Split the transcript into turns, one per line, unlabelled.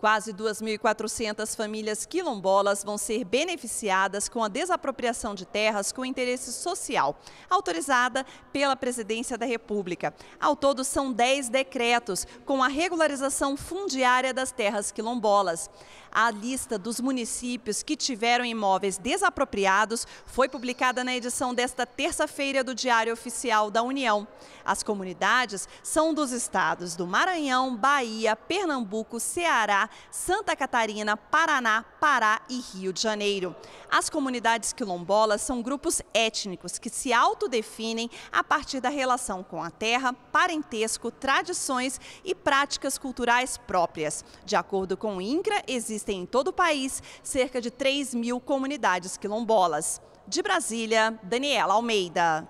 Quase 2.400 famílias quilombolas vão ser beneficiadas com a desapropriação de terras com interesse social, autorizada pela Presidência da República. Ao todo, são 10 decretos com a regularização fundiária das terras quilombolas. A lista dos municípios que tiveram imóveis desapropriados foi publicada na edição desta terça-feira do Diário Oficial da União. As comunidades são dos estados do Maranhão, Bahia, Pernambuco, Ceará, Santa Catarina, Paraná, Pará e Rio de Janeiro. As comunidades quilombolas são grupos étnicos que se autodefinem a partir da relação com a terra, parentesco, tradições e práticas culturais próprias. De acordo com o INCRA, existem em todo o país cerca de 3 mil comunidades quilombolas. De Brasília, Daniela Almeida.